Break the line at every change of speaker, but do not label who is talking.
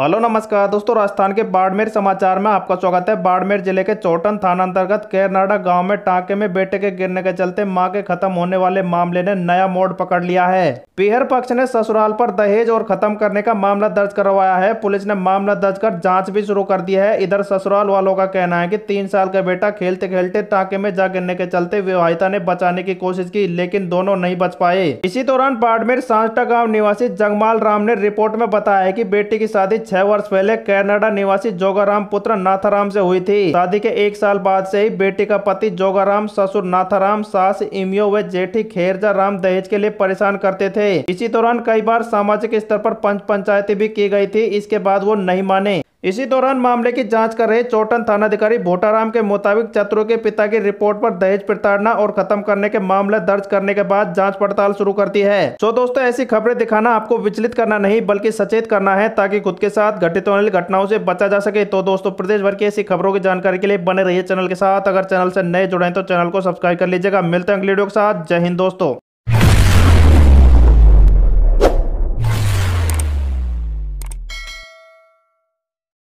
hello नमस्कार दोस्तों राजस्थान के बाड़मेर समाचार में आपका स्वागत है बाड़मेर जिले के चौटन थाना अंतर्गत केरनाडा गांव में टांके में बेटे के गिरने के चलते मां के खत्म होने वाले मामले ने नया मोड़ पकड़ लिया है पीहर पक्ष ने ससुराल पर दहेज और खत्म करने का मामला दर्ज करवाया है पुलिस ने मामला दर्ज कर जाँच भी शुरू कर दी है इधर ससुराल वालों का कहना है की तीन साल का बेटा खेलते खेलते टाके में जा गिरने के चलते विवाहिता ने बचाने की कोशिश की लेकिन दोनों नहीं बच पाए इसी दौरान बाड़मेर सांसटा गाँव निवासी जगमाल राम ने रिपोर्ट में बताया की बेटी की शादी छह वर्ष पहले कनाडा निवासी जोगाराम पुत्र नाथाराम से हुई थी शादी के एक साल बाद से ही बेटी का पति जोगाराम ससुर नाथाराम सास इमियो व जेठी खेरजा राम दहेज के लिए परेशान करते थे इसी दौरान कई बार सामाजिक स्तर पर पंच पंचायती भी की गई थी इसके बाद वो नहीं माने इसी दौरान मामले की जांच कर रहे थाना थानाधिकारी भोटाराम के मुताबिक चतुर के पिता की रिपोर्ट पर दहेज प्रताड़ना और खत्म करने के मामले दर्ज करने के बाद जांच पड़ताल शुरू करती है तो दोस्तों ऐसी खबरें दिखाना आपको विचलित करना नहीं बल्कि सचेत करना है ताकि खुद के साथ घटित होने वाली घटनाओं से बचा जा सके तो दोस्तों प्रदेश भर की ऐसी खबरों की जानकारी के लिए बने रही चैनल के साथ अगर चैनल से नए जुड़े तो चैनल को सब्सक्राइब कर लीजिएगा मिलते हैं अगले वीडियो के साथ जय हिंद दोस्तों